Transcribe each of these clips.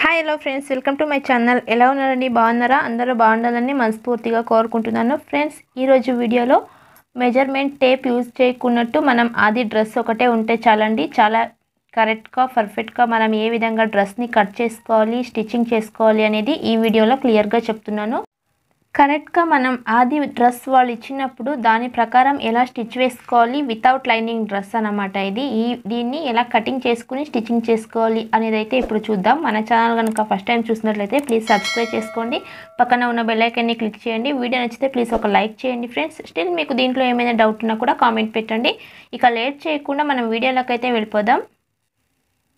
hi hello friends welcome to my channel ఎలా ఉన్నారండి బాగున్నారా అందరూ బాగుండాలని మనస్ఫూర్తిగా కోరుకుంటున్నాను ఫ్రెండ్స్ ఈరోజు వీడియోలో మెజర్మెంట్ టేప్ యూజ్ చేయకున్నట్టు మనం అది డ్రెస్ ఒకటే ఉంటే చాలండి చాలా కరెక్ట్గా పర్ఫెక్ట్గా మనం ఏ విధంగా డ్రెస్ని కట్ చేసుకోవాలి స్టిచ్చింగ్ చేసుకోవాలి అనేది ఈ వీడియోలో క్లియర్గా చెప్తున్నాను కరెక్ట్గా మనం ఆది డ్రెస్ వాళ్ళు ఇచ్చినప్పుడు దాని ప్రకారం ఎలా స్టిచ్ వేసుకోవాలి వితౌట్ లైనింగ్ డ్రెస్ అనమాట ఇది ఈ దీన్ని ఎలా కటింగ్ చేసుకుని స్టిచ్చింగ్ చేసుకోవాలి అనేది అయితే ఇప్పుడు చూద్దాం మన ఛానల్ కనుక ఫస్ట్ టైం చూసినట్లయితే ప్లీజ్ సబ్స్క్రైబ్ చేసుకోండి పక్కన ఉన్న బెల్లైకన్ని క్లిక్ చేయండి వీడియో నచ్చితే ప్లీజ్ ఒక లైక్ చేయండి ఫ్రెండ్స్ స్టిల్ మీకు దీంట్లో ఏమైనా డౌట్ ఉన్నా కూడా కామెంట్ పెట్టండి ఇక లేట్ చేయకుండా మనం వీడియోలోకి అయితే వెళ్ళిపోదాం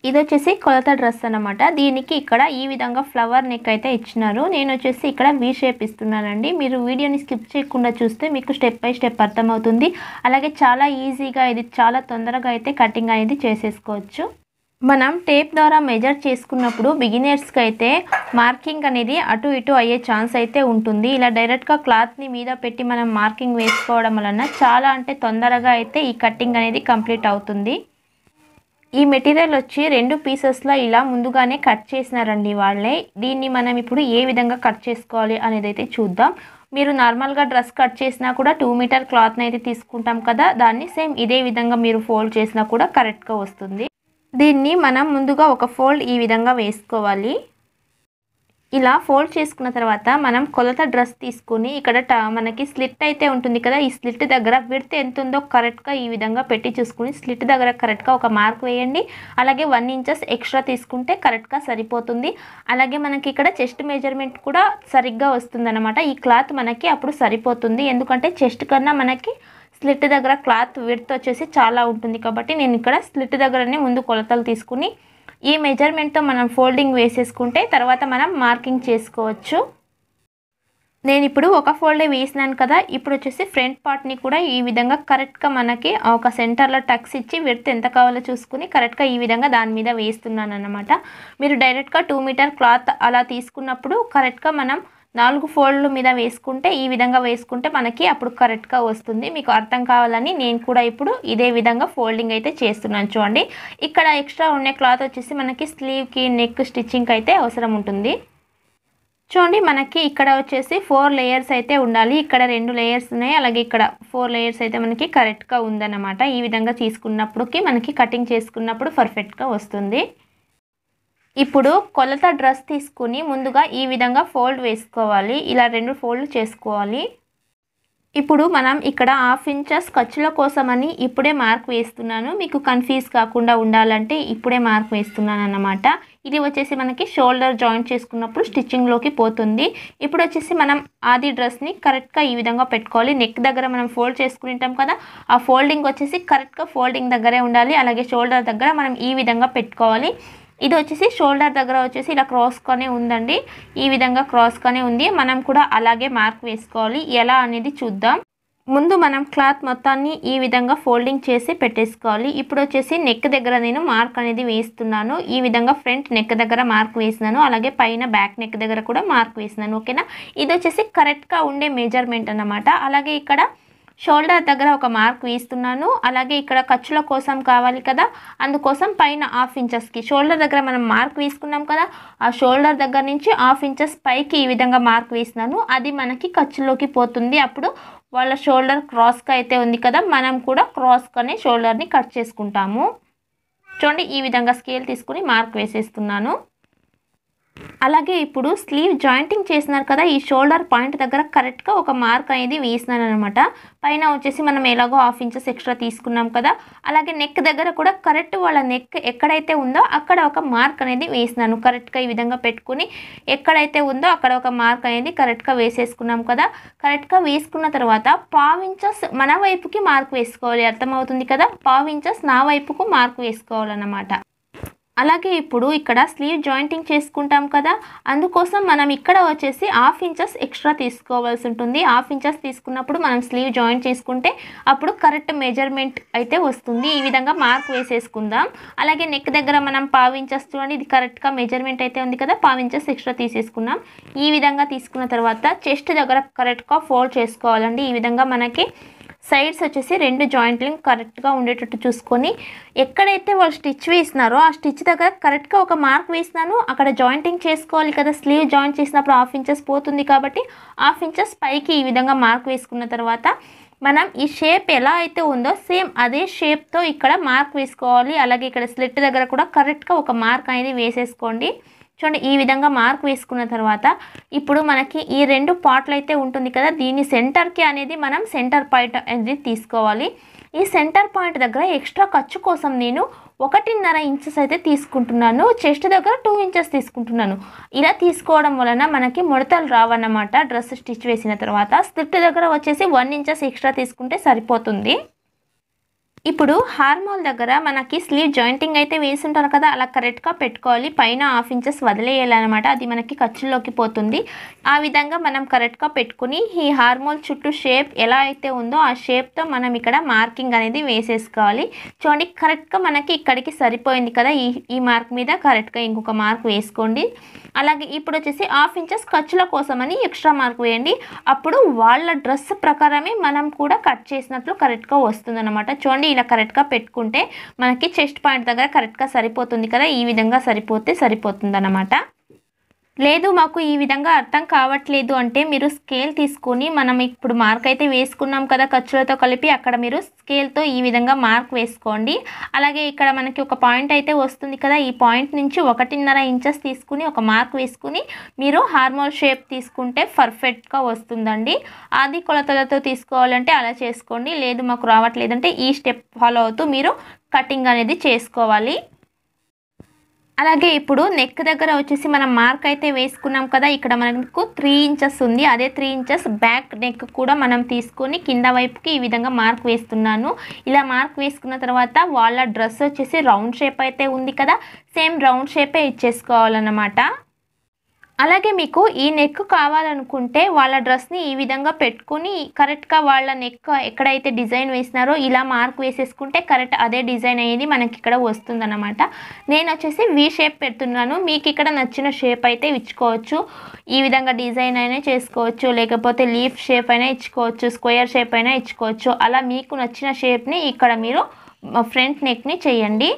ఇది వచ్చేసి కొలత డ్రెస్ అనమాట దీనికి ఇక్కడ ఈ విధంగా ఫ్లవర్ నెక్ అయితే ఇచ్చినారు నేను వచ్చేసి ఇక్కడ వీ షేప్ ఇస్తున్నానండి మీరు వీడియోని స్కిప్ చేయకుండా చూస్తే మీకు స్టెప్ బై స్టెప్ అర్థమవుతుంది అలాగే చాలా ఈజీగా ఇది చాలా తొందరగా అయితే కటింగ్ అనేది చేసేసుకోవచ్చు మనం టేప్ ద్వారా మెజర్ చేసుకున్నప్పుడు బిగినర్స్కి అయితే మార్కింగ్ అనేది అటు ఇటు అయ్యే ఛాన్స్ అయితే ఉంటుంది ఇలా డైరెక్ట్గా క్లాత్ని మీద పెట్టి మనం మార్కింగ్ వేసుకోవడం వలన చాలా అంటే తొందరగా అయితే ఈ కటింగ్ అనేది కంప్లీట్ అవుతుంది ఈ మెటీరియల్ వచ్చి రెండు పీసెస్లో ఇలా ముందుగానే కట్ చేసినారండి వాళ్ళే దీన్ని మనం ఇప్పుడు ఏ విధంగా కట్ చేసుకోవాలి అనేది అయితే చూద్దాం మీరు నార్మల్గా డ్రెస్ కట్ చేసినా కూడా టూ మీటర్ క్లాత్ని అయితే తీసుకుంటాం కదా దాన్ని సేమ్ ఇదే విధంగా మీరు ఫోల్డ్ చేసినా కూడా కరెక్ట్గా వస్తుంది దీన్ని మనం ముందుగా ఒక ఫోల్డ్ ఈ విధంగా వేసుకోవాలి ఇలా ఫోల్డ్ చేసుకున్న తర్వాత మనం కొలత డ్రెస్ తీసుకుని ఇక్కడ మనకి స్లిట్ అయితే ఉంటుంది కదా ఈ స్లిట్ దగ్గర విడత ఎంత ఉందో కరెక్ట్గా ఈ విధంగా పెట్టి చూసుకుని స్లిట్ దగ్గర కరెక్ట్గా ఒక మార్క్ వేయండి అలాగే వన్ ఇంచెస్ ఎక్స్ట్రా తీసుకుంటే కరెక్ట్గా సరిపోతుంది అలాగే మనకి ఇక్కడ చెస్ట్ మెజర్మెంట్ కూడా సరిగ్గా వస్తుందన్నమాట ఈ క్లాత్ మనకి అప్పుడు సరిపోతుంది ఎందుకంటే చెస్ట్ కన్నా మనకి స్లిట్ దగ్గర క్లాత్ విడత వచ్చేసి చాలా ఉంటుంది కాబట్టి నేను ఇక్కడ స్లిట్ దగ్గరనే ముందు కొలతలు తీసుకుని ఈ మెజర్మెంట్తో మనం ఫోల్డింగ్ వేసేసుకుంటే తర్వాత మనం మార్కింగ్ చేసుకోవచ్చు నేను ఇప్పుడు ఒక ఫోల్డే వేసినాను కదా ఇప్పుడు వచ్చేసి ఫ్రంట్ పార్ట్ని కూడా ఈ విధంగా కరెక్ట్గా మనకి ఒక సెంటర్లో టక్స్ ఇచ్చి విడత ఎంత కావాలో చూసుకుని కరెక్ట్గా ఈ విధంగా దాని మీద వేస్తున్నాను అనమాట మీరు డైరెక్ట్గా టూ మీటర్ క్లాత్ అలా తీసుకున్నప్పుడు కరెక్ట్గా మనం నాలుగు ఫోల్డ్ల మీద వేసుకుంటే ఈ విధంగా వేసుకుంటే మనకి అప్పుడు కరెక్ట్గా వస్తుంది మీకు అర్థం కావాలని నేను కూడా ఇప్పుడు ఇదే విధంగా ఫోల్డింగ్ అయితే చేస్తున్నాను చూడండి ఇక్కడ ఎక్స్ట్రా ఉండే క్లాత్ వచ్చేసి మనకి స్లీవ్కి నెక్ స్టిచ్చింగ్కి అయితే అవసరం ఉంటుంది చూడండి మనకి ఇక్కడ వచ్చేసి ఫోర్ లేయర్స్ అయితే ఉండాలి ఇక్కడ రెండు లేయర్స్ ఉన్నాయి అలాగే ఇక్కడ ఫోర్ లేయర్స్ అయితే మనకి కరెక్ట్గా ఉందన్నమాట ఈ విధంగా తీసుకున్నప్పటికీ మనకి కటింగ్ చేసుకున్నప్పుడు పర్ఫెక్ట్గా వస్తుంది ఇప్పుడు కొలత డ్రెస్ తీసుకుని ముందుగా ఈ విధంగా ఫోల్డ్ వేసుకోవాలి ఇలా రెండు ఫోల్డ్ చేసుకోవాలి ఇప్పుడు మనం ఇక్కడ హాఫ్ ఇంచెస్ ఖర్చుల కోసమని ఇప్పుడే మార్క్ వేస్తున్నాను మీకు కన్ఫ్యూజ్ కాకుండా ఉండాలంటే ఇప్పుడే మార్క్ వేస్తున్నాను అన్నమాట ఇది వచ్చేసి మనకి షోల్డర్ జాయింట్ చేసుకున్నప్పుడు స్టిచ్చింగ్లోకి పోతుంది ఇప్పుడు వచ్చేసి మనం ఆది డ్రెస్ని కరెక్ట్గా ఈ విధంగా పెట్టుకోవాలి నెక్ దగ్గర మనం ఫోల్డ్ చేసుకుంటాం కదా ఆ ఫోల్డింగ్ వచ్చేసి కరెక్ట్గా ఫోల్డింగ్ దగ్గరే ఉండాలి అలాగే షోల్డర్ దగ్గర మనం ఈ విధంగా పెట్టుకోవాలి ఇది వచ్చేసి షోల్డర్ దగ్గర వచ్చేసి ఇలా కానీ ఉందండి ఈ విధంగా కానీ ఉంది మనం కూడా అలాగే మార్క్ వేసుకోవాలి ఎలా అనేది చూద్దాం ముందు మనం క్లాత్ మొత్తాన్ని ఈ విధంగా ఫోల్డింగ్ చేసి పెట్టేసుకోవాలి ఇప్పుడు వచ్చేసి నెక్ దగ్గర నేను మార్క్ అనేది వేస్తున్నాను ఈ విధంగా ఫ్రంట్ నెక్ దగ్గర మార్క్ వేసినాను అలాగే పైన బ్యాక్ నెక్ దగ్గర కూడా మార్క్ వేసినాను ఓకేనా ఇది వచ్చేసి కరెక్ట్గా ఉండే మెజర్మెంట్ అనమాట అలాగే ఇక్కడ షోల్డర్ దగ్గర ఒక మార్క్ వేస్తున్నాను అలాగే ఇక్కడ ఖర్చుల కోసం కావాలి కదా అందుకోసం పైన హాఫ్ ఇంచెస్కి షోల్డర్ దగ్గర మనం మార్క్ వేసుకున్నాం కదా ఆ షోల్డర్ దగ్గర నుంచి హాఫ్ ఇంచెస్ పైకి ఈ విధంగా మార్క్ వేస్తున్నాను అది మనకి ఖర్చులోకి పోతుంది అప్పుడు వాళ్ళ షోల్డర్ క్రాస్గా అయితే ఉంది కదా మనం కూడా క్రాస్గానే షోల్డర్ని కట్ చేసుకుంటాము చూడండి ఈ విధంగా స్కేల్ తీసుకుని మార్క్ వేసేస్తున్నాను అలాగే ఇప్పుడు స్లీవ్ జాయింటింగ్ చేసినారు కదా ఈ షోల్డర్ పాయింట్ దగ్గర కరెక్ట్గా ఒక మార్క్ అనేది వేసినాను అనమాట పైన వచ్చేసి మనం ఎలాగో హాఫ్ ఇంచెస్ ఎక్స్ట్రా తీసుకున్నాం కదా అలాగే నెక్ దగ్గర కూడా కరెక్ట్ వాళ్ళ నెక్ ఎక్కడైతే ఉందో అక్కడ ఒక మార్క్ అనేది వేసినాను కరెక్ట్గా ఈ విధంగా పెట్టుకుని ఎక్కడైతే ఉందో అక్కడ ఒక మార్క్ అనేది కరెక్ట్గా వేసేసుకున్నాం కదా కరెక్ట్గా వేసుకున్న తర్వాత పావు ఇంచెస్ మన వైపుకి మార్క్ వేసుకోవాలి అర్థమవుతుంది కదా పావు ఇంచెస్ నా వైపుకు మార్క్ వేసుకోవాలన్నమాట అలాగే ఇప్పుడు ఇక్కడ స్లీవ్ జాయింటింగ్ చేసుకుంటాం కదా అందుకోసం మనం ఇక్కడ వచ్చేసి హాఫ్ ఇంచెస్ ఎక్స్ట్రా తీసుకోవాల్సి ఉంటుంది హాఫ్ ఇంచెస్ తీసుకున్నప్పుడు మనం స్లీవ్ జాయింట్ చేసుకుంటే అప్పుడు కరెక్ట్ మెజర్మెంట్ అయితే వస్తుంది ఈ విధంగా మార్క్ వేసేసుకుందాం అలాగే నెక్ దగ్గర మనం పావించెస్ ఇంచెస్ చూడండి ఇది కరెక్ట్గా మెజర్మెంట్ అయితే ఉంది కదా పావు ఇంచెస్ ఎక్స్ట్రా తీసేసుకున్నాం ఈ విధంగా తీసుకున్న తర్వాత చెస్ట్ దగ్గర కరెక్ట్గా ఫోల్డ్ చేసుకోవాలండి ఈ విధంగా మనకి సైడ్స్ వచ్చేసి రెండు జాయింట్ లింక్ కరెక్ట్గా ఉండేటట్టు చూసుకొని ఎక్కడైతే వాళ్ళు స్టిచ్ వేసినారో ఆ స్టిచ్ దగ్గర కరెక్ట్గా ఒక మార్క్ వేసినాను అక్కడ జాయింటింగ్ చేసుకోవాలి కదా స్లీవ్ జాయింట్ చేసినప్పుడు హాఫ్ ఇంచెస్ పోతుంది కాబట్టి హాఫ్ ఇంచెస్ పైకి ఈ విధంగా మార్క్ వేసుకున్న తర్వాత మనం ఈ షేప్ ఎలా అయితే ఉందో సేమ్ అదే షేప్తో ఇక్కడ మార్క్ వేసుకోవాలి అలాగే ఇక్కడ స్లిట్ దగ్గర కూడా కరెక్ట్గా ఒక మార్క్ అనేది వేసేసుకోండి చూడండి ఈ విధంగా మార్క్ వేసుకున్న తర్వాత ఇప్పుడు మనకి ఈ రెండు పార్ట్లు అయితే ఉంటుంది కదా దీని సెంటర్కి అనేది మనం సెంటర్ పాయింట్ అనేది తీసుకోవాలి ఈ సెంటర్ పాయింట్ దగ్గర ఎక్స్ట్రా ఖర్చు కోసం నేను ఒకటిన్నర ఇంచెస్ అయితే తీసుకుంటున్నాను చెస్ట్ దగ్గర టూ ఇంచెస్ తీసుకుంటున్నాను ఇలా తీసుకోవడం వలన మనకి ముడతలు రావన్నమాట డ్రెస్ స్టిచ్ వేసిన తర్వాత స్క్రిప్ట్ దగ్గర వచ్చేసి వన్ ఇంచెస్ ఎక్స్ట్రా తీసుకుంటే సరిపోతుంది ఇప్పుడు హార్మోల్ దగ్గర మనకి స్లీవ్ జాయింటింగ్ అయితే వేసి ఉంటారు కదా అలా కరెక్ట్గా పెట్టుకోవాలి పైన హాఫ్ ఇంచెస్ వదిలేయాలన్నమాట అది మనకి ఖర్చుల్లోకి పోతుంది ఆ విధంగా మనం కరెక్ట్గా పెట్టుకుని ఈ హార్మోల్ చుట్టూ షేప్ ఎలా అయితే ఉందో ఆ షేప్తో మనం ఇక్కడ మార్కింగ్ అనేది వేసేసుకోవాలి చూడండి కరెక్ట్గా మనకి ఇక్కడికి సరిపోయింది కదా ఈ ఈ మార్క్ మీద కరెక్ట్గా ఇంకొక మార్క్ వేసుకోండి అలాగే ఇప్పుడు వచ్చేసి హాఫ్ ఇంచెస్ ఖర్చుల కోసమని ఎక్స్ట్రా మార్క్ వేయండి అప్పుడు వాళ్ళ డ్రెస్ ప్రకారమే మనం కూడా కట్ చేసినట్లు కరెక్ట్గా వస్తుంది అనమాట చూడండి ఇలా కరెక్ట్గా పెట్టుకుంటే మనకి చెస్ట్ పాయింట్ దగ్గర కరెక్ట్గా సరిపోతుంది కదా ఈ విధంగా సరిపోతే సరిపోతుంది లేదు మాకు ఈ విధంగా అర్థం కావట్లేదు అంటే మీరు స్కేల్ తీసుకుని మనం ఇప్పుడు మార్క్ అయితే వేసుకున్నాం కదా ఖర్చులతో కలిపి అక్కడ మీరు స్కేల్తో ఈ విధంగా మార్క్ వేసుకోండి అలాగే ఇక్కడ మనకి ఒక పాయింట్ అయితే వస్తుంది కదా ఈ పాయింట్ నుంచి ఒకటిన్నర ఇంచెస్ తీసుకుని ఒక మార్క్ వేసుకుని మీరు హార్మోన్ షేప్ తీసుకుంటే పర్ఫెక్ట్గా వస్తుందండి అది కొలతలతో తీసుకోవాలంటే అలా చేసుకోండి లేదు మాకు రావట్లేదంటే ఈ స్టెప్ ఫాలో అవుతూ మీరు కటింగ్ అనేది చేసుకోవాలి అలాగే ఇప్పుడు నెక్ దగ్గర వచ్చేసి మనం మార్క్ అయితే వేసుకున్నాం కదా ఇక్కడ మనకు త్రీ ఇంచెస్ ఉంది అదే త్రీ ఇంచెస్ బ్యాక్ నెక్ కూడా మనం తీసుకొని కింద వైపుకి ఈ విధంగా మార్క్ వేస్తున్నాను ఇలా మార్క్ వేసుకున్న తర్వాత వాళ్ళ డ్రెస్ వచ్చేసి రౌండ్ షేప్ అయితే ఉంది కదా సేమ్ రౌండ్ షేపే ఇచ్చేసుకోవాలన్నమాట అలాగే మీకు ఈ నెక్ కావాలనుకుంటే వాళ్ళ డ్రెస్ని ఈ విధంగా పెట్టుకుని కరెక్ట్గా వాళ్ళ నెక్ ఎక్కడైతే డిజైన్ వేసినారో ఇలా మార్క్ వేసేసుకుంటే కరెక్ట్ అదే డిజైన్ అయ్యేది మనకి ఇక్కడ వస్తుందన్నమాట నేను వచ్చేసి వి షేప్ పెడుతున్నాను మీకు ఇక్కడ నచ్చిన షేప్ అయితే ఇచ్చుకోవచ్చు ఈ విధంగా డిజైన్ అయినా చేసుకోవచ్చు లేకపోతే లీఫ్ షేప్ అయినా ఇచ్చుకోవచ్చు స్క్వేర్ షేప్ అయినా ఇచ్చుకోవచ్చు అలా మీకు నచ్చిన షేప్ని ఇక్కడ మీరు ఫ్రంట్ నెక్ని చేయండి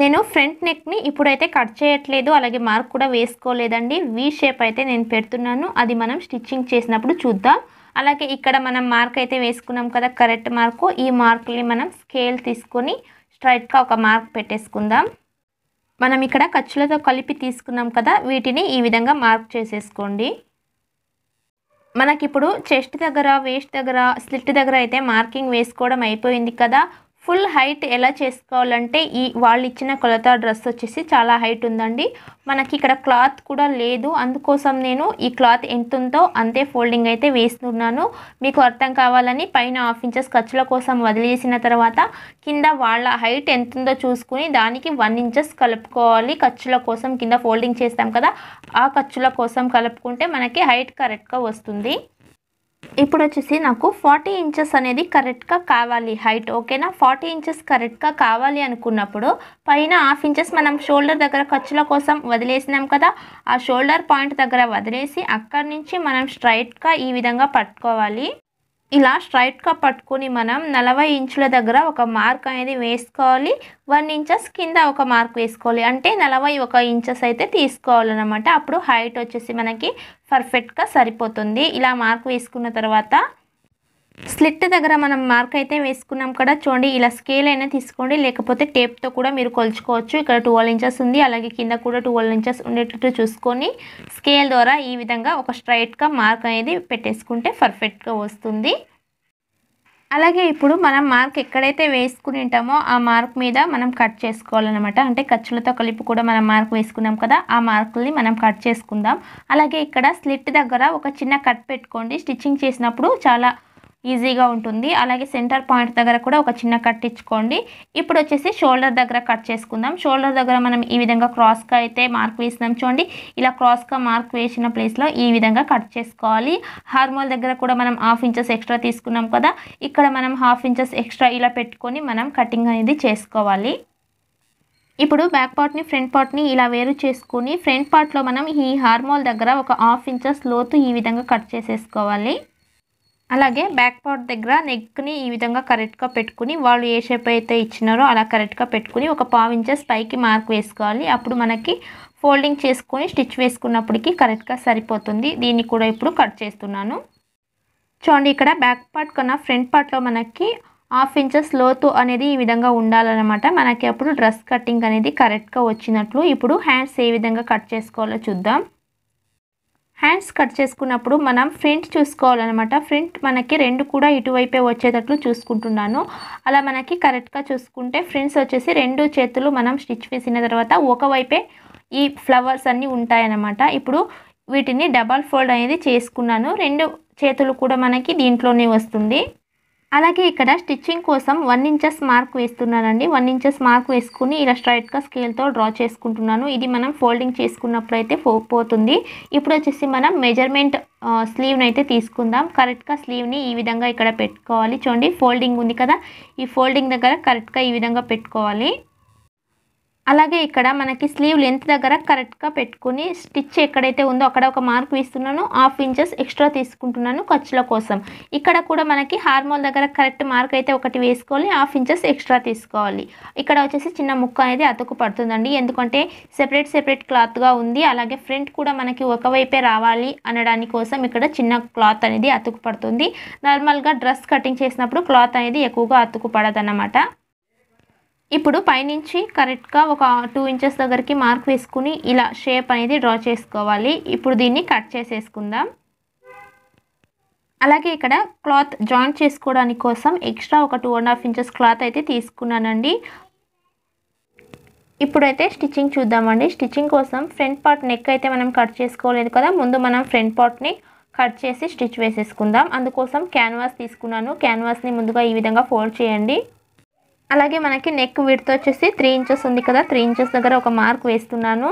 నేను ఫ్రంట్ నెక్ని ఇప్పుడైతే కట్ చేయట్లేదు అలాగే మార్క్ కూడా వేసుకోలేదండి వీ షేప్ అయితే నేను పెడుతున్నాను అది మనం స్టిచ్చింగ్ చేసినప్పుడు చూద్దాం అలాగే ఇక్కడ మనం మార్క్ అయితే వేసుకున్నాం కదా కరెక్ట్ మార్కు ఈ మార్కుని మనం స్కేల్ తీసుకొని స్ట్రైట్గా ఒక మార్క్ పెట్టేసుకుందాం మనం ఇక్కడ ఖర్చులతో కలిపి తీసుకున్నాం కదా వీటిని ఈ విధంగా మార్క్ చేసేసుకోండి మనకిప్పుడు చెస్ట్ దగ్గర వేస్ట్ దగ్గర స్లిట్ దగ్గర అయితే మార్కింగ్ వేసుకోవడం అయిపోయింది కదా ఫుల్ హైట్ ఎలా చేసుకోవాలంటే ఈ వాళ్ళు ఇచ్చిన కొలత డ్రెస్ వచ్చేసి చాలా హైట్ ఉందండి మనకి ఇక్కడ క్లాత్ కూడా లేదు అందుకోసం నేను ఈ క్లాత్ ఎంత ఉందో అంతే ఫోల్డింగ్ అయితే వేస్తున్నాను మీకు అర్థం కావాలని పైన హాఫ్ ఇంచెస్ ఖర్చుల కోసం వదిలేసిన తర్వాత కింద వాళ్ళ హైట్ ఎంత ఉందో చూసుకుని దానికి వన్ ఇంచెస్ కలుపుకోవాలి ఖర్చుల కోసం కింద ఫోల్డింగ్ చేస్తాం కదా ఆ ఖర్చుల కోసం కలుపుకుంటే మనకి హైట్ కరెక్ట్గా వస్తుంది ఇప్పుడు వచ్చేసి నాకు ఫార్టీ ఇంచెస్ అనేది కరెక్ట్గా కావాలి హైట్ ఓకేనా ఫార్టీ ఇంచెస్ కరెక్ట్గా కావాలి అనుకున్నప్పుడు పైన హాఫ్ ఇంచెస్ మనం షోల్డర్ దగ్గర ఖర్చుల కోసం వదిలేసినాం కదా ఆ షోల్డర్ పాయింట్ దగ్గర వదిలేసి అక్కడి నుంచి మనం స్ట్రైట్గా ఈ విధంగా పట్టుకోవాలి ఇలా స్ట్రైట్గా పట్టుకుని మనం నలభై ఇంచుల దగ్గర ఒక మార్క్ అనేది వేసుకోవాలి వన్ ఇంచెస్ కింద ఒక మార్క్ వేసుకోవాలి అంటే నలభై ఒక ఇంచెస్ అయితే తీసుకోవాలన్నమాట అప్పుడు హైట్ వచ్చేసి మనకి పర్ఫెక్ట్గా సరిపోతుంది ఇలా మార్క్ వేసుకున్న తర్వాత స్లిట్ దగ్గర మనం మార్క్ అయితే వేసుకున్నాం కదా చూడండి ఇలా స్కేల్ అయినా తీసుకోండి లేకపోతే టేప్తో కూడా మీరు కొలుచుకోవచ్చు ఇక్కడ టువల్ ఇంచెస్ ఉంది అలాగే కింద కూడా టువల్ ఇంచెస్ ఉండేటట్టు చూసుకొని స్కేల్ ద్వారా ఈ విధంగా ఒక స్ట్రైట్గా మార్క్ అనేది పెట్టేసుకుంటే పర్ఫెక్ట్గా వస్తుంది అలాగే ఇప్పుడు మనం మార్క్ ఎక్కడైతే వేసుకుని ఉంటామో ఆ మార్క్ మీద మనం కట్ చేసుకోవాలన్నమాట అంటే ఖర్చులతో కలిపి కూడా మనం మార్క్ వేసుకున్నాం కదా ఆ మార్కుల్ని మనం కట్ చేసుకుందాం అలాగే ఇక్కడ స్లిట్ దగ్గర ఒక చిన్న కట్ పెట్టుకోండి స్టిచ్చింగ్ చేసినప్పుడు చాలా ఈజీగా ఉంటుంది అలాగే సెంటర్ పాయింట్ దగ్గర కూడా ఒక చిన్న కట్ ఇచ్చుకోండి ఇప్పుడు వచ్చేసి షోల్డర్ దగ్గర కట్ చేసుకుందాం షోల్డర్ దగ్గర మనం ఈ విధంగా క్రాస్గా అయితే మార్క్ వేసినాం చూడండి ఇలా క్రాస్గా మార్క్ వేసిన ప్లేస్లో ఈ విధంగా కట్ చేసుకోవాలి హార్మోల్ దగ్గర కూడా మనం హాఫ్ ఇంచెస్ ఎక్స్ట్రా తీసుకున్నాం కదా ఇక్కడ మనం హాఫ్ ఇంచెస్ ఎక్స్ట్రా ఇలా పెట్టుకొని మనం కటింగ్ అనేది చేసుకోవాలి ఇప్పుడు బ్యాక్ పార్ట్ని ఫ్రంట్ పార్ట్ని ఇలా వేరు చేసుకుని ఫ్రంట్ పార్ట్లో మనం ఈ హార్మోల్ దగ్గర ఒక హాఫ్ ఇంచెస్ లోతు ఈ విధంగా కట్ చేసేసుకోవాలి అలాగే బ్యాక్ పార్ట్ దగ్గర నెక్ని ఈ విధంగా కరెక్ట్గా పెట్టుకుని వాళ్ళు ఏ షేప్ అయితే ఇచ్చినారో అలా కరెక్ట్గా పెట్టుకుని ఒక పావు ఇంచెస్ పైకి మార్క్ వేసుకోవాలి అప్పుడు మనకి ఫోల్డింగ్ చేసుకొని స్టిచ్ వేసుకున్నప్పటికీ కరెక్ట్గా సరిపోతుంది దీన్ని కూడా ఇప్పుడు కట్ చేస్తున్నాను చూడండి ఇక్కడ బ్యాక్ పార్ట్ కన్నా ఫ్రంట్ పార్ట్లో మనకి హాఫ్ ఇంచెస్ లోతు అనేది ఈ విధంగా ఉండాలన్నమాట మనకి అప్పుడు డ్రెస్ కటింగ్ అనేది కరెక్ట్గా వచ్చినట్లు ఇప్పుడు హ్యాండ్స్ ఏ విధంగా కట్ చేసుకోవాలో చూద్దాం హ్యాండ్స్ కట్ చేసుకున్నప్పుడు మనం ఫ్రంట్ చూసుకోవాలన్నమాట ఫ్రంట్ మనకి రెండు కూడా ఇటువైపే వచ్చేటట్లు చూసుకుంటున్నాను అలా మనకి కరెక్ట్గా చూసుకుంటే ఫ్రంట్స్ వచ్చేసి రెండు చేతులు మనం స్టిచ్ వేసిన తర్వాత ఒకవైపే ఈ ఫ్లవర్స్ అన్నీ ఉంటాయన్నమాట ఇప్పుడు వీటిని డబల్ ఫోల్డ్ అనేది చేసుకున్నాను రెండు చేతులు కూడా మనకి దీంట్లోనే వస్తుంది అలాగే ఇక్కడ స్టిచ్చింగ్ కోసం వన్ ఇంచెస్ మార్క్ వేస్తున్నానండి వన్ ఇంచెస్ మార్క్ వేసుకుని ఇలా స్ట్రైట్గా స్కేల్తో డ్రా చేసుకుంటున్నాను ఇది మనం ఫోల్డింగ్ చేసుకున్నప్పుడు అయితే పోతుంది ఇప్పుడు వచ్చేసి మనం మెజర్మెంట్ స్లీవ్ని అయితే తీసుకుందాం కరెక్ట్గా స్లీవ్ని ఈ విధంగా ఇక్కడ పెట్టుకోవాలి చూడండి ఫోల్డింగ్ ఉంది కదా ఈ ఫోల్డింగ్ దగ్గర కరెక్ట్గా ఈ విధంగా పెట్టుకోవాలి అలాగే ఇక్కడ మనకి స్లీవ్ లెంత్ దగ్గర కరెక్ట్గా పెట్టుకుని స్టిచ్ ఎక్కడైతే ఉందో అక్కడ ఒక మార్క్ వేస్తున్నాను హాఫ్ ఇంచెస్ ఎక్స్ట్రా తీసుకుంటున్నాను ఖర్చుల కోసం ఇక్కడ కూడా మనకి హార్మోల్ దగ్గర కరెక్ట్ మార్క్ అయితే ఒకటి వేసుకోవాలి హాఫ్ ఇంచెస్ ఎక్స్ట్రా తీసుకోవాలి ఇక్కడ వచ్చేసి చిన్న ముక్క అనేది అతుకు పడుతుందండి ఎందుకంటే సెపరేట్ సెపరేట్ క్లాత్గా ఉంది అలాగే ఫ్రంట్ కూడా మనకి ఒకవైపే రావాలి అనడాని కోసం ఇక్కడ చిన్న క్లాత్ అనేది అతుకు పడుతుంది నార్మల్గా డ్రెస్ కటింగ్ చేసినప్పుడు క్లాత్ అనేది ఎక్కువగా అతుకు పడదన్నమాట ఇప్పుడు పైనుంచి కరెక్ట్గా ఒక టూ ఇంచెస్ దగ్గరికి మార్క్ వేసుకుని ఇలా షేప్ అనేది డ్రా చేసుకోవాలి ఇప్పుడు దీన్ని కట్ చేసేసుకుందాం అలాగే ఇక్కడ క్లాత్ జాయింట్ చేసుకోవడానికి కోసం ఎక్స్ట్రా ఒక two and half inches cloth అయితే తీసుకున్నానండి ఇప్పుడైతే స్టిచ్చింగ్ చూద్దామండి స్టిచ్చింగ్ కోసం ఫ్రంట్ పార్ట్ నెక్ అయితే మనం కట్ చేసుకోలేదు కదా ముందు మనం ఫ్రంట్ పార్ట్ని కట్ చేసి స్టిచ్ వేసేసుకుందాం అందుకోసం క్యాన్వాస్ తీసుకున్నాను క్యాన్వాస్ని ముందుగా ఈ విధంగా ఫోల్డ్ చేయండి అలాగే మనకి నెక్ విడ్త్ వచ్చేసి త్రీ ఇంచెస్ ఉంది కదా త్రీ ఇంచెస్ దగ్గర ఒక మార్క్ వేస్తున్నాను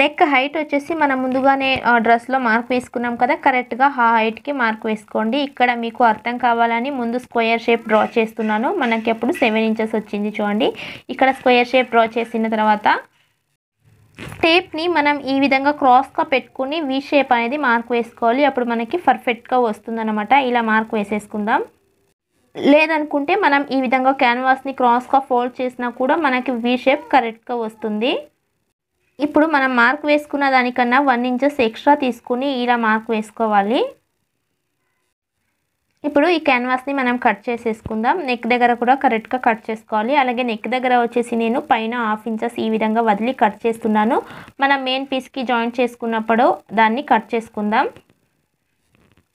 నెక్ హైట్ వచ్చేసి మనం ముందుగానే డ్రెస్లో మార్క్ వేసుకున్నాం కదా కరెక్ట్గా ఆ హైట్కి మార్క్ వేసుకోండి ఇక్కడ మీకు అర్థం కావాలని ముందు స్క్వేర్ షేప్ డ్రా చేస్తున్నాను మనకి అప్పుడు సెవెన్ ఇంచెస్ వచ్చింది చూడండి ఇక్కడ స్క్వేర్ షేప్ డ్రా చేసిన తర్వాత టేప్ని మనం ఈ విధంగా క్రాస్గా పెట్టుకుని వీ షేప్ అనేది మార్క్ వేసుకోవాలి అప్పుడు మనకి పర్ఫెక్ట్గా వస్తుందన్నమాట ఇలా మార్క్ వేసేసుకుందాం లేదనుకుంటే మనం ఈ విధంగా క్యాన్వాస్ని క్రాస్గా ఫోల్డ్ చేసినా కూడా మనకి వి షేప్ కరెక్ట్గా వస్తుంది ఇప్పుడు మనం మార్క్ వేసుకున్న దానికన్నా వన్ ఇంచెస్ ఎక్స్ట్రా తీసుకుని ఇలా మార్క్ వేసుకోవాలి ఇప్పుడు ఈ క్యాన్వాస్ని మనం కట్ చేసేసుకుందాం నెక్ దగ్గర కూడా కరెక్ట్గా కట్ చేసుకోవాలి అలాగే నెక్ దగ్గర వచ్చేసి నేను పైన హాఫ్ ఇంచెస్ ఈ విధంగా వదిలి కట్ చేస్తున్నాను మనం మెయిన్ పీస్కి జాయింట్ చేసుకున్నప్పుడు దాన్ని కట్ చేసుకుందాం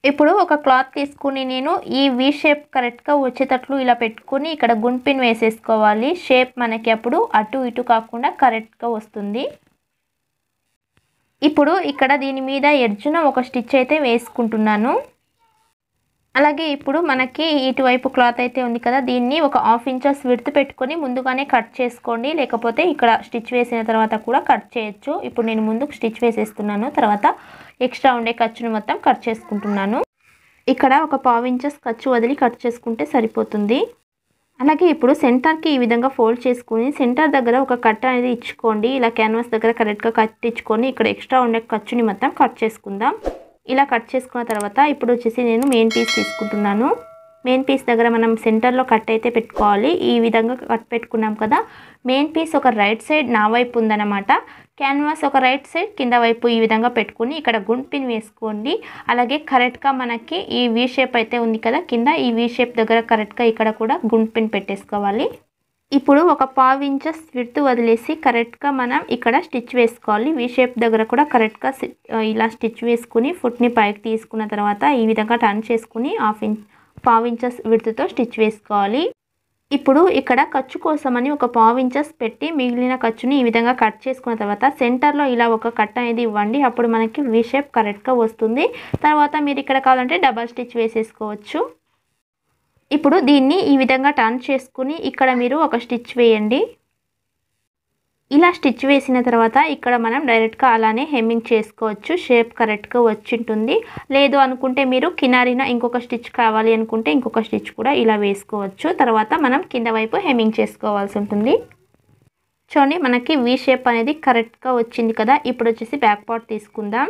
ఇప్పుడు ఒక క్లాత్ తీసుకుని నేను ఈ వి షేప్ కరెక్ట్గా వచ్చేటట్లు ఇలా పెట్టుకుని ఇక్కడ గుండ్పిన్ వేసేసుకోవాలి షేప్ మనకి అప్పుడు అటు ఇటు కాకుండా కరెక్ట్గా వస్తుంది ఇప్పుడు ఇక్కడ దీని మీద ఎర్జున ఒక స్టిచ్ అయితే వేసుకుంటున్నాను అలాగే ఇప్పుడు మనకి ఇటువైపు క్లాత్ అయితే ఉంది కదా దీన్ని ఒక హాఫ్ ఇంచెస్ విడత పెట్టుకొని ముందుగానే కట్ చేసుకోండి లేకపోతే ఇక్కడ స్టిచ్ వేసిన తర్వాత కూడా కట్ చేయొచ్చు ఇప్పుడు నేను ముందుకు స్టిచ్ వేసేస్తున్నాను తర్వాత ఎక్స్ట్రా ఉండే ఖర్చును మొత్తం కట్ చేసుకుంటున్నాను ఇక్కడ ఒక పావు ఇంచెస్ ఖర్చు వదిలి కట్ చేసుకుంటే సరిపోతుంది అలాగే ఇప్పుడు సెంటర్కి ఈ విధంగా ఫోల్డ్ చేసుకుని సెంటర్ దగ్గర ఒక కట్ అనేది ఇచ్చుకోండి ఇలా క్యాన్వాస్ దగ్గర కరెక్ట్గా కట్ ఇచ్చుకొని ఇక్కడ ఎక్స్ట్రా ఉండే ఖర్చుని మొత్తం కట్ చేసుకుందాం ఇలా కట్ చేసుకున్న తర్వాత ఇప్పుడు వచ్చేసి నేను మెయిన్ పీస్ తీసుకుంటున్నాను మెయిన్ పీస్ దగ్గర మనం సెంటర్లో కట్ అయితే పెట్టుకోవాలి ఈ విధంగా కట్ పెట్టుకున్నాం కదా మెయిన్ పీస్ ఒక రైట్ సైడ్ నా వైపు ఉందన్నమాట క్యాన్వాస్ ఒక రైట్ సైడ్ కింద వైపు ఈ విధంగా పెట్టుకుని ఇక్కడ గుండ్పిన్ వేసుకోండి అలాగే కరెక్ట్గా మనకి ఈ వీ షేప్ అయితే ఉంది కదా కింద ఈ వీ షేప్ దగ్గర కరెక్ట్గా ఇక్కడ కూడా గుండ్పిన్ పెట్టేసుకోవాలి ఇప్పుడు ఒక పావు ఇంచెస్ విడుతు వదిలేసి కరెక్ట్గా మనం ఇక్కడ స్టిచ్ వేసుకోవాలి వీ షేప్ దగ్గర కూడా కరెక్ట్గా ఇలా స్టిచ్ వేసుకుని ఫుట్ని పైకి తీసుకున్న తర్వాత ఈ విధంగా టర్న్ చేసుకుని హాఫ్ ఇంచ్ ఇంచెస్ విడుతుతో స్టిచ్ వేసుకోవాలి ఇప్పుడు ఇక్కడ ఖర్చు కోసమని ఒక ఇంచెస్ పెట్టి మిగిలిన ఖర్చుని ఈ విధంగా కట్ చేసుకున్న తర్వాత సెంటర్లో ఇలా ఒక కట్ అనేది ఇవ్వండి అప్పుడు మనకి విషేప్ షేప్ కరెక్ట్గా వస్తుంది తర్వాత మీరు ఇక్కడ కావాలంటే డబల్ స్టిచ్ వేసేసుకోవచ్చు ఇప్పుడు దీన్ని ఈ విధంగా టర్న్ చేసుకుని ఇక్కడ మీరు ఒక స్టిచ్ వేయండి ఇలా స్టిచ్ వేసిన తర్వాత ఇక్కడ మనం డైరెక్ట్గా అలానే హెమ్మింగ్ చేసుకోవచ్చు షేప్ కరెక్ట్గా వచ్చింటుంది లేదు అనుకుంటే మీరు కినారిన ఇంకొక స్టిచ్ కావాలి అనుకుంటే ఇంకొక స్టిచ్ కూడా ఇలా వేసుకోవచ్చు తర్వాత మనం కింద వైపు హెమ్మింగ్ చేసుకోవాల్సి ఉంటుంది చూడండి మనకి వీ షేప్ అనేది కరెక్ట్గా వచ్చింది కదా ఇప్పుడు వచ్చేసి బ్యాక్ పార్ట్ తీసుకుందాం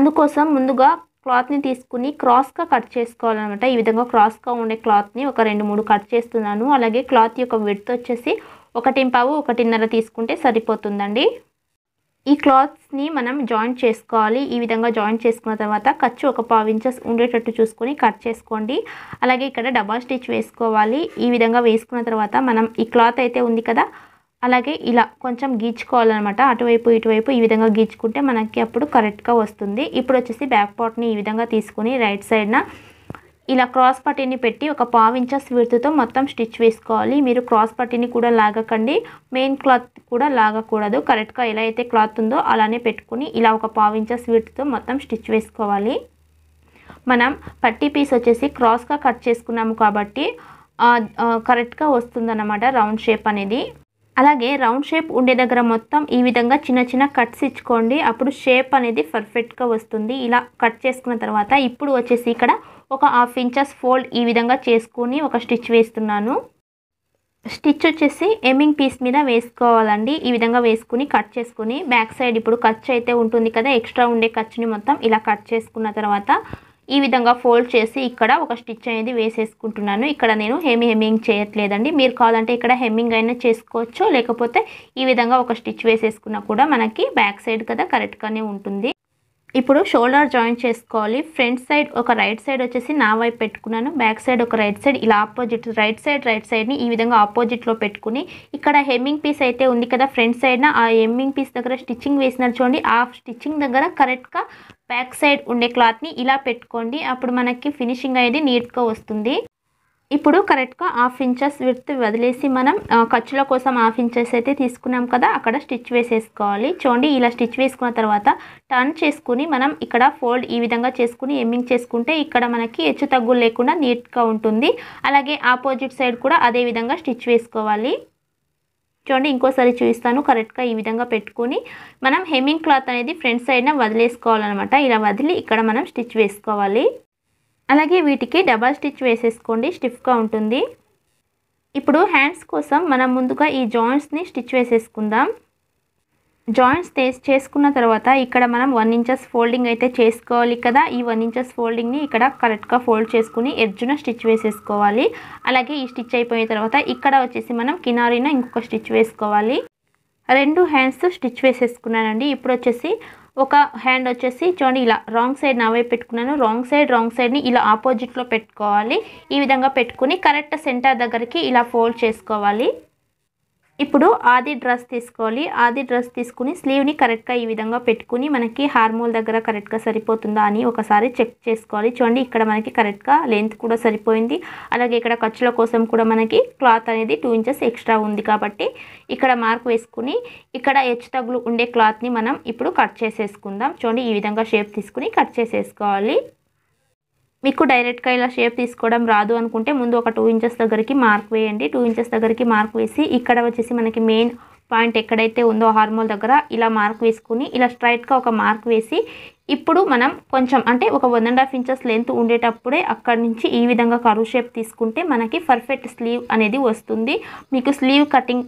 అందుకోసం ముందుగా క్లాత్ని తీసుకుని క్రాస్గా కట్ చేసుకోవాలన్నమాట ఈ విధంగా క్రాస్గా ఉండే క్లాత్ని ఒక రెండు మూడు కట్ చేస్తున్నాను అలాగే క్లాత్ యొక్క విడ్త్ వచ్చేసి ఒకటి పావు ఒకటిన్నర తీసుకుంటే సరిపోతుందండి ఈ క్లాత్స్ని మనం జాయింట్ చేసుకోవాలి ఈ విధంగా జాయింట్ చేసుకున్న తర్వాత ఖర్చు ఒక పావు ఇంచెస్ ఉండేటట్టు చూసుకొని కట్ చేసుకోండి అలాగే ఇక్కడ డబల్ స్టిచ్ వేసుకోవాలి ఈ విధంగా వేసుకున్న తర్వాత మనం ఈ క్లాత్ అయితే ఉంది కదా అలాగే ఇలా కొంచెం గీచుకోవాలన్నమాట అటువైపు ఇటువైపు ఈ విధంగా గీచుకుంటే మనకి అప్పుడు కరెక్ట్గా వస్తుంది ఇప్పుడు వచ్చేసి బ్యాక్ పార్ట్ని ఈ విధంగా తీసుకుని రైట్ సైడ్న ఇలా క్రాస్ పట్టీని పెట్టి ఒక పావించ స్విర్త్తో మొత్తం స్టిచ్ వేసుకోవాలి మీరు క్రాస్ పట్టీని కూడా లాగకండి మెయిన్ క్లాత్ కూడా లాగకూడదు కరెక్ట్గా ఎలా అయితే క్లాత్ ఉందో అలానే పెట్టుకుని ఇలా ఒక పావించ స్విర్త్తో మొత్తం స్టిచ్ వేసుకోవాలి మనం పట్టీ పీస్ వచ్చేసి క్రాస్గా కట్ చేసుకున్నాము కాబట్టి కరెక్ట్గా వస్తుందన్నమాట రౌండ్ షేప్ అనేది అలాగే రౌండ్ షేప్ ఉండే దగ్గర మొత్తం ఈ విధంగా చిన్న చిన్న కట్స్ ఇచ్చుకోండి అప్పుడు షేప్ అనేది పర్ఫెక్ట్గా వస్తుంది ఇలా కట్ చేసుకున్న తర్వాత ఇప్పుడు వచ్చేసి ఇక్కడ ఒక హాఫ్ ఇంచెస్ ఫోల్డ్ ఈ విధంగా చేసుకుని ఒక స్టిచ్ వేస్తున్నాను స్టిచ్ వచ్చేసి ఎమ్మింగ్ పీస్ మీద వేసుకోవాలండి ఈ విధంగా వేసుకుని కట్ చేసుకుని బ్యాక్ సైడ్ ఇప్పుడు ఖర్చు అయితే ఉంటుంది కదా ఎక్స్ట్రా ఉండే ఖర్చుని మొత్తం ఇలా కట్ చేసుకున్న తర్వాత ఈ విధంగా ఫోల్డ్ చేసి ఇక్కడ ఒక స్టిచ్ అనేది వేసేసుకుంటున్నాను ఇక్కడ నేను హెమి హెమ్మింగ్ చేయట్లేదండి మీరు కావాలంటే ఇక్కడ హెమ్మింగ్ అయినా చేసుకోవచ్చు లేకపోతే ఈ విధంగా ఒక స్టిచ్ వేసేసుకున్నా కూడా మనకి బ్యాక్ సైడ్ కదా కరెక్ట్గానే ఉంటుంది ఇప్పుడు షోల్డర్ జాయిన్ చేసుకోవాలి ఫ్రంట్ సైడ్ ఒక రైట్ సైడ్ వచ్చేసి నా వైపు పెట్టుకున్నాను బ్యాక్ సైడ్ ఒక రైట్ సైడ్ ఇలా ఆపోజిట్ రైట్ సైడ్ రైట్ సైడ్ని ఈ విధంగా ఆపోజిట్లో పెట్టుకుని ఇక్కడ హెమ్మింగ్ పీస్ అయితే ఉంది కదా ఫ్రంట్ సైడ్న ఆ హెమ్మింగ్ పీస్ దగ్గర స్టిచ్చింగ్ వేసినారు చూడండి ఆ స్టిచ్చింగ్ దగ్గర కరెక్ట్గా బ్యాక్ సైడ్ ఉండే క్లాత్ని ఇలా పెట్టుకోండి అప్పుడు మనకి ఫినిషింగ్ అనేది నీట్గా వస్తుంది ఇప్పుడు కరెక్ట్గా హాఫ్ ఇంచెస్ విత్ వదిలేసి మనం ఖర్చుల కోసం హాఫ్ ఇంచెస్ అయితే తీసుకున్నాం కదా అక్కడ స్టిచ్ వేసేసుకోవాలి చూడండి ఇలా స్టిచ్ వేసుకున్న తర్వాత టర్న్ చేసుకుని మనం ఇక్కడ ఫోల్డ్ ఈ విధంగా చేసుకుని ఎమ్మింగ్ చేసుకుంటే ఇక్కడ మనకి హెచ్చు తగ్గులు లేకుండా నీట్గా ఉంటుంది అలాగే ఆపోజిట్ సైడ్ కూడా అదే విధంగా స్టిచ్ వేసుకోవాలి చూడండి ఇంకోసారి చూపిస్తాను కరెక్ట్గా ఈ విధంగా పెట్టుకుని మనం హెమ్మింగ్ క్లాత్ అనేది ఫ్రంట్ సైడ్న వదిలేసుకోవాలన్నమాట ఇలా వదిలి ఇక్కడ మనం స్టిచ్ వేసుకోవాలి అలాగే వీటికి డబల్ స్టిచ్ వేసేసుకోండి స్టిఫ్గా ఉంటుంది ఇప్పుడు హ్యాండ్స్ కోసం మనం ముందుగా ఈ జాయింట్స్ని స్టిచ్ వేసేసుకుందాం జాయింట్స్ చేసుకున్న తర్వాత ఇక్కడ మనం వన్ ఇంచెస్ ఫోల్డింగ్ అయితే చేసుకోవాలి కదా ఈ వన్ ఇంచెస్ ఫోల్డింగ్ని ఇక్కడ కరెక్ట్గా ఫోల్డ్ చేసుకుని ఎడ్జున స్టిచ్ వేసేసుకోవాలి అలాగే ఈ స్టిచ్ అయిపోయిన తర్వాత ఇక్కడ వచ్చేసి మనం కినారీన ఇంకొక స్టిచ్ వేసుకోవాలి రెండు హ్యాండ్స్ స్టిచ్ వేసేసుకున్నానండి ఇప్పుడు వచ్చేసి ఒక హ్యాండ్ వచ్చేసి చూడండి ఇలా రాంగ్ సైడ్ నా వైపు పెట్టుకున్నాను రాంగ్ సైడ్ రాంగ్ సైడ్ని ఇలా ఆపోజిట్లో పెట్టుకోవాలి ఈ విధంగా పెట్టుకుని కరెక్ట్ సెంటర్ దగ్గరికి ఇలా ఫోల్డ్ చేసుకోవాలి ఇప్పుడు ఆది డ్రెస్ తీసుకోవాలి ఆది డ్రెస్ తీసుకుని స్లీవ్ని కరెక్ట్గా ఈ విధంగా పెట్టుకుని మనకి హార్మోల్ దగ్గర కరెక్ట్గా సరిపోతుందా అని ఒకసారి చెక్ చేసుకోవాలి చూడండి ఇక్కడ మనకి కరెక్ట్గా లెంత్ కూడా సరిపోయింది అలాగే ఇక్కడ ఖర్చుల కోసం కూడా మనకి క్లాత్ అనేది టూ ఇంచెస్ ఎక్స్ట్రా ఉంది కాబట్టి ఇక్కడ మార్క్ వేసుకుని ఇక్కడ హెచ్చు తగులు ఉండే క్లాత్ని మనం ఇప్పుడు కట్ చేసేసుకుందాం చూడండి ఈ విధంగా షేప్ తీసుకుని కట్ చేసేసుకోవాలి మీకు డైరెక్ట్గా ఇలా షేప్ తీసుకోవడం రాదు అనుకుంటే ముందు ఒక టూ ఇంచెస్ దగ్గరికి మార్క్ వేయండి టూ ఇంచెస్ దగ్గరికి మార్క్ వేసి ఇక్కడ వచ్చేసి మనకి మెయిన్ పాయింట్ ఎక్కడైతే ఉందో హార్మోల్ దగ్గర ఇలా మార్క్ వేసుకుని ఇలా స్ట్రైట్గా ఒక మార్క్ వేసి ఇప్పుడు మనం కొంచెం అంటే ఒక one and half inches length ఉండేటప్పుడే అక్కడి నుంచి ఈ విధంగా కరువు షేప్ తీసుకుంటే మనకి పర్ఫెక్ట్ స్లీవ్ అనేది వస్తుంది మీకు స్లీవ్ కటింగ్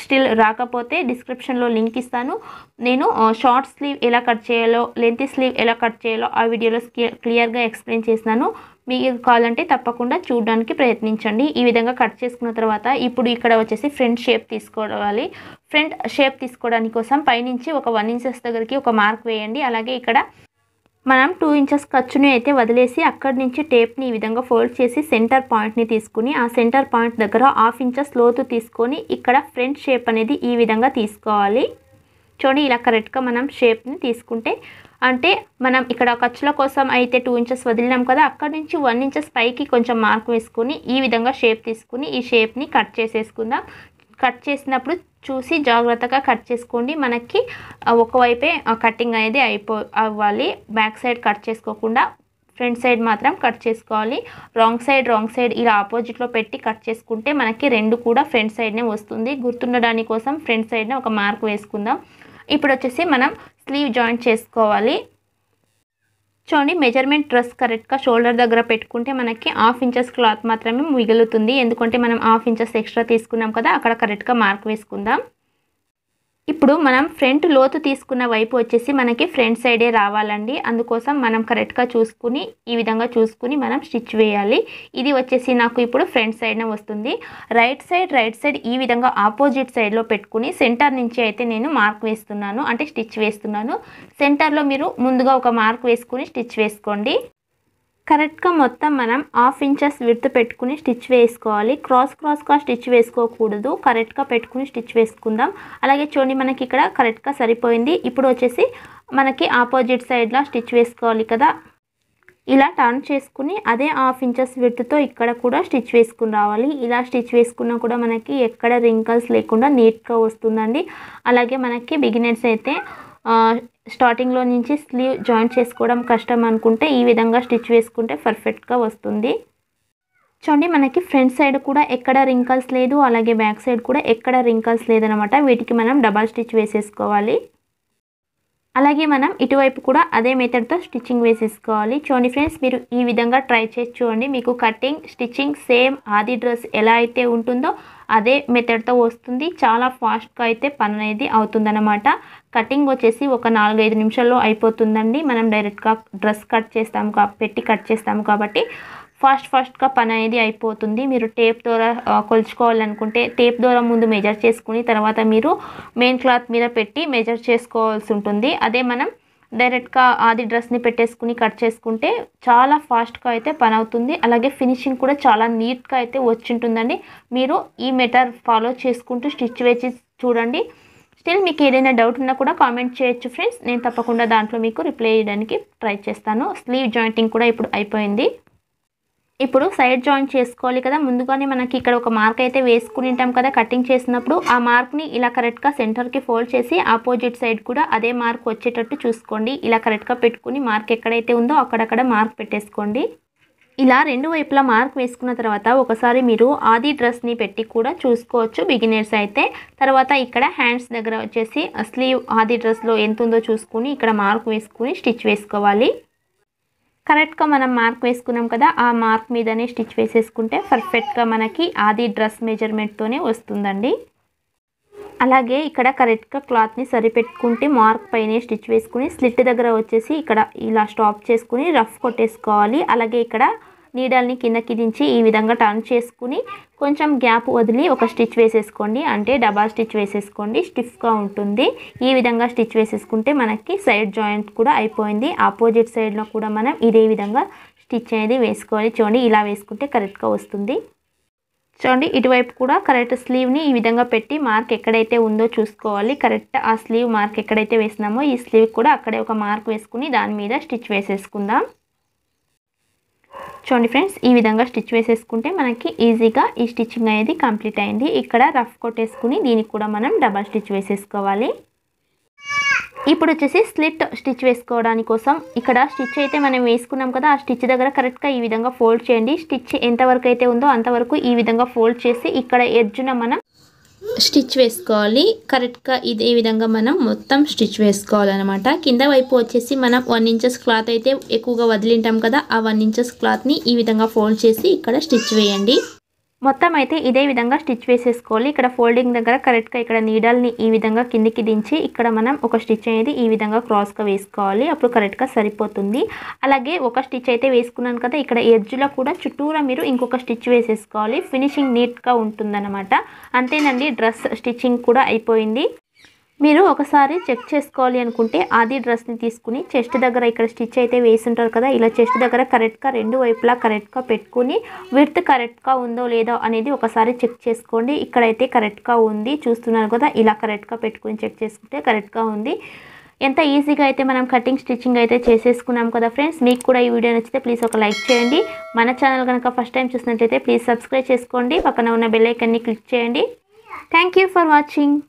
స్టిల్ రాకపోతే డిస్క్రిప్షన్లో లింక్ ఇస్తాను నేను షార్ట్ స్లీవ్ ఎలా కట్ చేయాలో లెంత్ స్లీవ్ ఎలా కట్ చేయాలో ఆ వీడియోలో క్లియర్గా ఎక్స్ప్లెయిన్ చేసినాను మీకు కావాలంటే తప్పకుండా చూడడానికి ప్రయత్నించండి ఈ విధంగా కట్ చేసుకున్న తర్వాత ఇప్పుడు ఇక్కడ వచ్చేసి ఫ్రంట్ షేప్ తీసుకోవాలి ఫ్రంట్ షేప్ తీసుకోవడానికి కోసం పైనుంచి ఒక వన్ ఇంచెస్ దగ్గరికి ఒక మార్క్ వేయండి అలాగే ఇక్కడ మనం టూ ఇంచెస్ ఖర్చుని అయితే వదిలేసి అక్కడి నుంచి టేప్ని ఈ విధంగా ఫోల్డ్ చేసి సెంటర్ పాయింట్ని తీసుకుని ఆ సెంటర్ పాయింట్ దగ్గర హాఫ్ ఇంచెస్ లోతు తీసుకొని ఇక్కడ ఫ్రంట్ షేప్ అనేది ఈ విధంగా తీసుకోవాలి చూడండి ఇలా కరెక్ట్గా మనం షేప్ని తీసుకుంటే అంటే మనం ఇక్కడ ఖర్చుల కోసం అయితే టూ ఇంచెస్ వదిలినాం కదా అక్కడ నుంచి వన్ ఇంచెస్ పైకి కొంచెం మార్క్ వేసుకుని ఈ విధంగా షేప్ తీసుకుని ఈ షేప్ని కట్ చేసేసుకుందాం కట్ చేసినప్పుడు చూసి జాగ్రత్తగా కట్ చేసుకోండి మనకి ఒకవైపే కటింగ్ అనేది అయిపో అవ్వాలి బ్యాక్ సైడ్ కట్ చేసుకోకుండా ఫ్రంట్ సైడ్ మాత్రం కట్ చేసుకోవాలి రాంగ్ సైడ్ రాంగ్ సైడ్ ఇలా ఆపోజిట్లో పెట్టి కట్ చేసుకుంటే మనకి రెండు కూడా ఫ్రంట్ సైడ్నే వస్తుంది గుర్తుండడానికి కోసం ఫ్రంట్ సైడ్నే ఒక మార్క్ వేసుకుందాం ఇప్పుడు వచ్చేసి మనం స్లీవ్ జాయింట్ చేసుకోవాలి చూడండి మెజర్మెంట్ డ్రెస్ కరెక్ట్గా షోల్డర్ దగ్గర పెట్టుకుంటే మనకి హాఫ్ ఇంచెస్ క్లాత్ మాత్రమే మిగులుతుంది ఎందుకంటే మనం హాఫ్ ఇంచెస్ ఎక్స్ట్రా తీసుకున్నాం కదా అక్కడ కరెక్ట్గా మార్క్ వేసుకుందాం ఇప్పుడు మనం ఫ్రంట్ లోతు తీసుకున్న వైపు వచ్చేసి మనకి ఫ్రంట్ సైడే రావాలండి అందుకోసం మనం కరెక్ట్గా చూసుకుని ఈ విధంగా చూసుకుని మనం స్టిచ్ వేయాలి ఇది వచ్చేసి నాకు ఇప్పుడు ఫ్రంట్ సైడ్న వస్తుంది రైట్ సైడ్ రైట్ సైడ్ ఈ విధంగా ఆపోజిట్ సైడ్లో పెట్టుకుని సెంటర్ నుంచి అయితే నేను మార్క్ వేస్తున్నాను అంటే స్టిచ్ వేస్తున్నాను సెంటర్లో మీరు ముందుగా ఒక మార్క్ వేసుకుని స్టిచ్ వేసుకోండి కరెక్ట్గా మొత్తం మనం హాఫ్ ఇంచెస్ విడుతు పెట్టుకుని స్టిచ్ వేసుకోవాలి క్రాస్ క్రాస్గా స్టిచ్ వేసుకోకూడదు కరెక్ట్గా పెట్టుకుని స్టిచ్ వేసుకుందాం అలాగే చూడండి మనకి ఇక్కడ కరెక్ట్గా సరిపోయింది ఇప్పుడు వచ్చేసి మనకి ఆపోజిట్ సైడ్లో స్టిచ్ వేసుకోవాలి కదా ఇలా టర్న్ చేసుకుని అదే హాఫ్ ఇంచెస్ విడుతుతో ఇక్కడ కూడా స్టిచ్ వేసుకుని రావాలి ఇలా స్టిచ్ వేసుకున్నా కూడా మనకి ఎక్కడ రింకల్స్ లేకుండా నీట్గా వస్తుందండి అలాగే మనకి బిగినర్స్ అయితే స్టార్టింగ్లో నుంచి స్లీవ్ జాయింట్ చేసుకోవడం కష్టం అనుకుంటే ఈ విధంగా స్టిచ్ వేసుకుంటే పర్ఫెక్ట్గా వస్తుంది చూడండి మనకి ఫ్రంట్ సైడ్ కూడా ఎక్కడ రింకల్స్ లేదు అలాగే బ్యాక్ సైడ్ కూడా ఎక్కడ రింకల్స్ లేదనమాట వీటికి మనం డబల్ స్టిచ్ వేసేసుకోవాలి అలాగే మనం ఇటువైపు కూడా అదే మెథడ్తో స్టిచ్చింగ్ వేసేసుకోవాలి చూడండి ఫ్రెండ్స్ మీరు ఈ విధంగా ట్రై చేసి చూడండి మీకు కటింగ్ స్టిచ్చింగ్ సేమ్ ఆది డ్రెస్ ఎలా అయితే ఉంటుందో అదే మెథడ్తో వస్తుంది చాలా ఫాస్ట్గా అయితే పని అనేది అవుతుందన్నమాట కటింగ్ వచ్చేసి ఒక నాలుగైదు నిమిషాల్లో అయిపోతుందండి మనం డైరెక్ట్గా డ్రెస్ కట్ చేస్తాము పెట్టి కట్ చేస్తాము కాబట్టి ఫాస్ట్ ఫాస్ట్గా పని అనేది అయిపోతుంది మీరు టేప్ ద్వారా కొలుచుకోవాలనుకుంటే టేప్ ద్వారా ముందు మెజర్ చేసుకుని తర్వాత మీరు మెయిన్ క్లాత్ మీద పెట్టి మెజర్ చేసుకోవాల్సి ఉంటుంది అదే మనం డైరెక్ట్గా ఆది డ్రెస్ని పెట్టేసుకుని కట్ చేసుకుంటే చాలా ఫాస్ట్గా అయితే పని అవుతుంది అలాగే ఫినిషింగ్ కూడా చాలా నీట్గా అయితే వచ్చింటుందండి మీరు ఈ మెటర్ ఫాలో చేసుకుంటూ స్టిచ్ వేసి చూడండి స్టిల్ మీకు ఏదైనా డౌట్ ఉన్నా కూడా కామెంట్ చేయొచ్చు ఫ్రెండ్స్ నేను తప్పకుండా దాంట్లో మీకు రిప్లై చేయడానికి ట్రై చేస్తాను స్లీవ్ జాయింటింగ్ కూడా ఇప్పుడు అయిపోయింది ఇప్పుడు సైడ్ జాయింట్ చేసుకోవాలి కదా ముందుగానే మనకి ఇక్కడ ఒక మార్క్ అయితే వేసుకుని ఉంటాం కదా కటింగ్ చేసినప్పుడు ఆ మార్క్ని ఇలా కరెక్ట్గా సెంటర్కి ఫోల్డ్ చేసి ఆపోజిట్ సైడ్ కూడా అదే మార్క్ వచ్చేటట్టు చూసుకోండి ఇలా కరెక్ట్గా పెట్టుకుని మార్క్ ఎక్కడైతే ఉందో అక్కడక్కడ మార్క్ పెట్టేసుకోండి ఇలా రెండు వైపులా మార్క్ వేసుకున్న తర్వాత ఒకసారి మీరు ఆది డ్రెస్ని పెట్టి కూడా చూసుకోవచ్చు బిగినర్స్ అయితే తర్వాత ఇక్కడ హ్యాండ్స్ దగ్గర వచ్చేసి స్లీవ్ ఆది డ్రెస్లో ఎంత ఉందో చూసుకుని ఇక్కడ మార్క్ వేసుకుని స్టిచ్ వేసుకోవాలి కరెక్ట్గా మనం మార్క్ వేసుకున్నాం కదా ఆ మార్క్ మీదనే స్టిచ్ వేసేసుకుంటే పర్ఫెక్ట్గా మనకి ఆది డ్రెస్ మెజర్మెంట్తోనే వస్తుందండి అలాగే ఇక్కడ కరెక్ట్గా క్లాత్ని సరిపెట్టుకుంటే మార్క్ పైనే స్టిచ్ వేసుకుని స్లిట్ దగ్గర వచ్చేసి ఇక్కడ ఇలా స్టాప్ చేసుకుని రఫ్ కొట్టేసుకోవాలి అలాగే ఇక్కడ నీడల్ని కిందకి దించి ఈ విధంగా టర్న్ చేసుకుని కొంచెం గ్యాప్ వదిలి ఒక స్టిచ్ వేసేసుకోండి అంటే డబా స్టిచ్ వేసేసుకోండి స్టిఫ్గా ఉంటుంది ఈ విధంగా స్టిచ్ వేసేసుకుంటే మనకి సైడ్ జాయింట్ కూడా అయిపోయింది ఆపోజిట్ సైడ్లో కూడా మనం ఇదే విధంగా స్టిచ్ అనేది వేసుకోవాలి చూడండి ఇలా వేసుకుంటే కరెక్ట్గా వస్తుంది చూడండి ఇటువైపు కూడా కరెక్ట్ స్లీవ్ని ఈ విధంగా పెట్టి మార్క్ ఎక్కడైతే ఉందో చూసుకోవాలి కరెక్ట్ ఆ స్లీవ్ మార్క్ ఎక్కడైతే వేసినామో ఈ స్లీవ్ కూడా అక్కడే ఒక మార్క్ వేసుకుని దాని మీద స్టిచ్ వేసేసుకుందాం చూడండి ఫ్రెండ్స్ ఈ విధంగా స్టిచ్ వేసేసుకుంటే మనకి ఈజీగా ఈ స్టిచ్చింగ్ అనేది కంప్లీట్ అయింది ఇక్కడ రఫ్ కొట్టేసుకుని దీనికి కూడా మనం డబల్ స్టిచ్ వేసేసుకోవాలి ఇప్పుడు వచ్చేసి స్లిట్ స్టిచ్ వేసుకోవడానికి కోసం ఇక్కడ స్టిచ్ అయితే మనం వేసుకున్నాం కదా ఆ స్టిచ్ దగ్గర కరెక్ట్గా ఈ విధంగా ఫోల్డ్ చేయండి స్టిచ్ ఎంతవరకు అయితే ఉందో అంతవరకు ఈ విధంగా ఫోల్డ్ చేసి ఇక్కడ ఎడ్జున మనం స్టిచ్ వేసుకోవాలి కరెక్ట్గా ఇదే విధంగా మనం మొత్తం స్టిచ్ వేసుకోవాలన్నమాట కింద వైపు వచ్చేసి మనం వన్ ఇంచెస్ క్లాత్ అయితే ఎక్కువగా వదిలింటాం కదా ఆ వన్ ఇంచెస్ క్లాత్ని ఈ విధంగా ఫోల్డ్ చేసి ఇక్కడ స్టిచ్ వేయండి మొత్తం అయితే ఇదే విధంగా స్టిచ్ వేసేసుకోవాలి ఇక్కడ ఫోల్డింగ్ దగ్గర కరెక్ట్గా ఇక్కడ నీడల్ని ఈ విధంగా కిందికి దించి ఇక్కడ మనం ఒక స్టిచ్ అనేది ఈ విధంగా క్రాస్గా వేసుకోవాలి అప్పుడు కరెక్ట్గా సరిపోతుంది అలాగే ఒక స్టిచ్ అయితే వేసుకున్నాను కదా ఇక్కడ ఎడ్జ్లో కూడా చుట్టూరా మీరు ఇంకొక స్టిచ్ వేసేసుకోవాలి ఫినిషింగ్ నీట్గా ఉంటుందన్నమాట అంతేనండి డ్రెస్ స్టిచ్చింగ్ కూడా అయిపోయింది మీరు ఒకసారి చెక్ చేసుకోవాలి అనుకుంటే ఆది డ్రెస్ని తీసుకుని చెస్ట్ దగ్గర ఇక్కడ స్టిచ్ అయితే వేసి ఉంటారు కదా ఇలా చెస్ట్ దగ్గర కరెక్ట్గా రెండు వైపులా కరెక్ట్గా పెట్టుకుని విడ్త్ కరెక్ట్గా ఉందో లేదో అనేది ఒకసారి చెక్ చేసుకోండి ఇక్కడైతే కరెక్ట్గా ఉంది చూస్తున్నారు కదా ఇలా కరెక్ట్గా పెట్టుకుని చెక్ చేసుకుంటే కరెక్ట్గా ఉంది ఎంత ఈజీగా అయితే మనం కటింగ్ స్టిచ్చింగ్ అయితే చేసేసుకున్నాం కదా ఫ్రెండ్స్ మీకు కూడా ఈ వీడియో నచ్చితే ప్లీజ్ ఒక లైక్ చేయండి మన ఛానల్ కనుక ఫస్ట్ టైం చూసినట్లయితే ప్లీజ్ సబ్స్క్రైబ్ చేసుకోండి పక్కన ఉన్న బెల్లైకన్ని క్లిక్ చేయండి థ్యాంక్ ఫర్ వాచింగ్